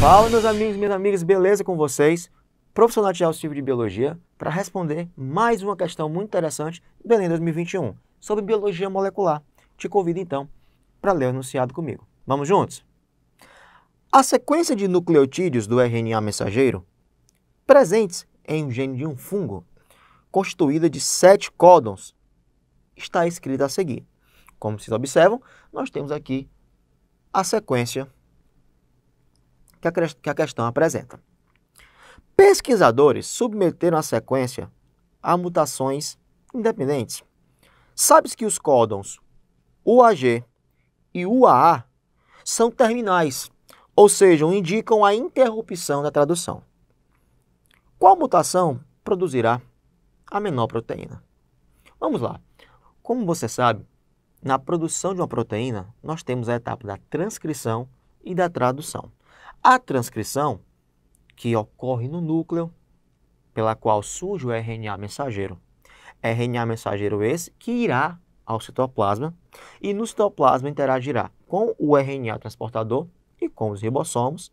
Fala, meus amigos e minhas amigas, beleza com vocês? Profissional de auxílio de biologia para responder mais uma questão muito interessante do Enem 2021 sobre biologia molecular. Te convido então para ler o enunciado comigo. Vamos juntos? A sequência de nucleotídeos do RNA mensageiro presentes em um gene de um fungo, constituída de sete códons, está escrita a seguir. Como vocês observam, nós temos aqui a sequência que a questão apresenta. Pesquisadores submeteram a sequência a mutações independentes. Sabes que os códons UAG e UAA são terminais, ou seja, indicam a interrupção da tradução. Qual mutação produzirá a menor proteína? Vamos lá. Como você sabe, na produção de uma proteína, nós temos a etapa da transcrição e da tradução. A transcrição, que ocorre no núcleo, pela qual surge o RNA mensageiro. RNA mensageiro esse que irá ao citoplasma e no citoplasma interagirá com o RNA transportador e com os ribossomos,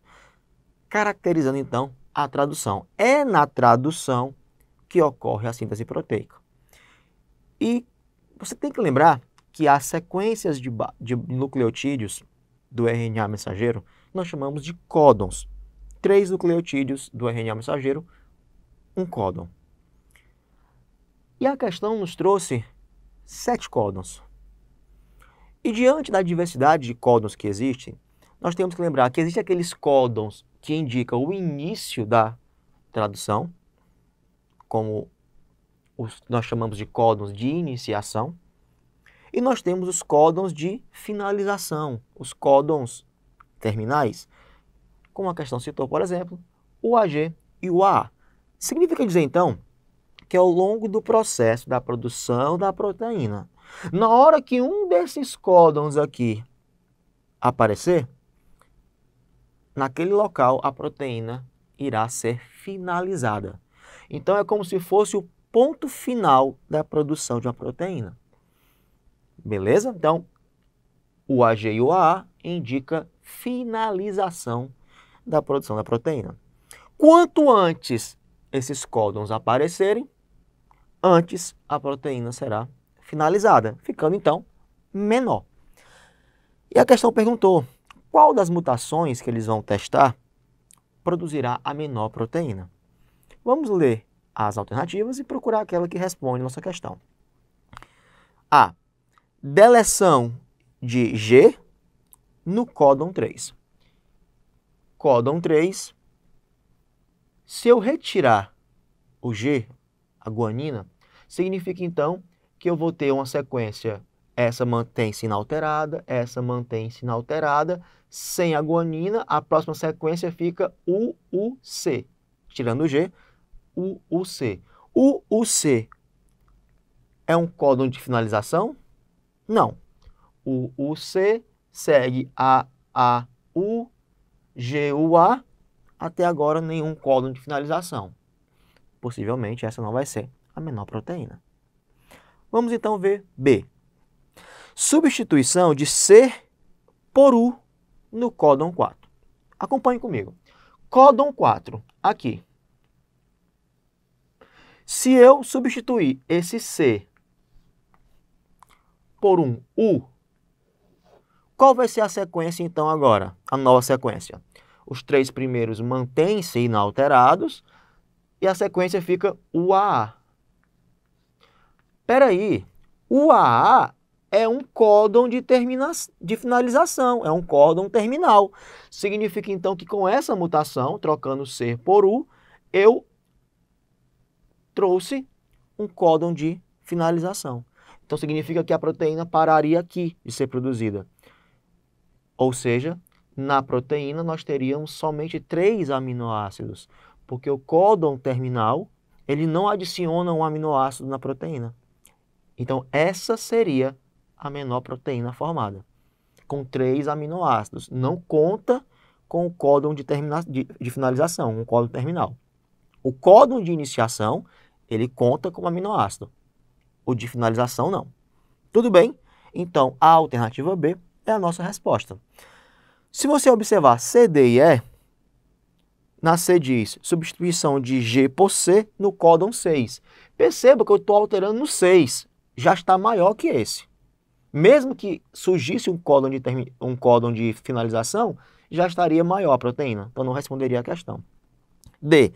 caracterizando então a tradução. É na tradução que ocorre a síntese proteica. E você tem que lembrar que as sequências de, de nucleotídeos do RNA mensageiro nós chamamos de códons. Três nucleotídeos do RNA mensageiro, um códon. E a questão nos trouxe sete códons. E diante da diversidade de códons que existem, nós temos que lembrar que existem aqueles códons que indicam o início da tradução, como os, nós chamamos de códons de iniciação, e nós temos os códons de finalização, os códons terminais, como a questão citou, por exemplo, o AG e o AA. Significa dizer, então, que ao longo do processo da produção da proteína, na hora que um desses códons aqui aparecer, naquele local a proteína irá ser finalizada. Então é como se fosse o ponto final da produção de uma proteína. Beleza? Então, o AG e o AA indica finalização da produção da proteína. Quanto antes esses códons aparecerem, antes a proteína será finalizada, ficando então menor. E a questão perguntou: qual das mutações que eles vão testar produzirá a menor proteína? Vamos ler as alternativas e procurar aquela que responde nossa questão. A. Deleção de G no códon 3. Códon 3, se eu retirar o G, a guanina, significa então que eu vou ter uma sequência, essa mantém-se inalterada, essa mantém-se inalterada, sem a guanina, a próxima sequência fica UUC, tirando o G, UUC. UUC é um códon de finalização? Não. UUC segue a a u g u a até agora nenhum códon de finalização. Possivelmente essa não vai ser a menor proteína. Vamos então ver B. Substituição de C por U no códon 4. Acompanhe comigo. Códon 4, aqui. Se eu substituir esse C por um U qual vai ser a sequência então agora? A nova sequência. Os três primeiros mantêm-se inalterados e a sequência fica UAA. Espera aí, UAA é um códon de, termina... de finalização, é um códon terminal. Significa então que com essa mutação, trocando C por U, eu trouxe um códon de finalização. Então significa que a proteína pararia aqui de ser produzida. Ou seja, na proteína nós teríamos somente três aminoácidos, porque o códon terminal ele não adiciona um aminoácido na proteína. Então, essa seria a menor proteína formada, com três aminoácidos. Não conta com o códon de, termina... de, de finalização, um códon terminal. O códon de iniciação, ele conta com aminoácido. O de finalização, não. Tudo bem? Então, a alternativa B é a nossa resposta. Se você observar C, D e E, na C diz substituição de G por C no códon 6. Perceba que eu estou alterando no 6, já está maior que esse. Mesmo que surgisse um códon de, term... um códon de finalização, já estaria maior a proteína, então não responderia a questão. D.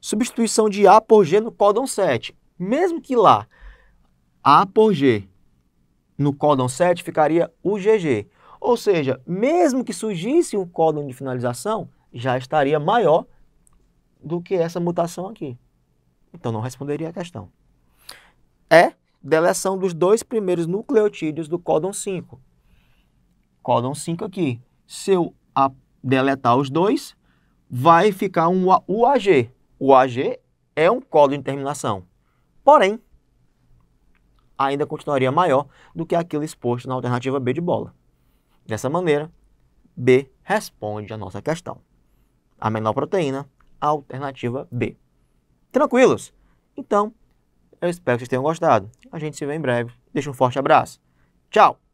Substituição de A por G no códon 7. Mesmo que lá A por G no códon 7 ficaria o GG. Ou seja, mesmo que surgisse um códon de finalização, já estaria maior do que essa mutação aqui. Então não responderia a questão. É deleção dos dois primeiros nucleotídeos do códon 5. Códon 5 aqui. Se eu deletar os dois, vai ficar um UAG. O UAG é um códon de terminação. Porém, ainda continuaria maior do que aquilo exposto na alternativa B de bola. Dessa maneira, B responde à nossa questão. A menor proteína, a alternativa B. Tranquilos? Então, eu espero que vocês tenham gostado. A gente se vê em breve. Deixa um forte abraço. Tchau!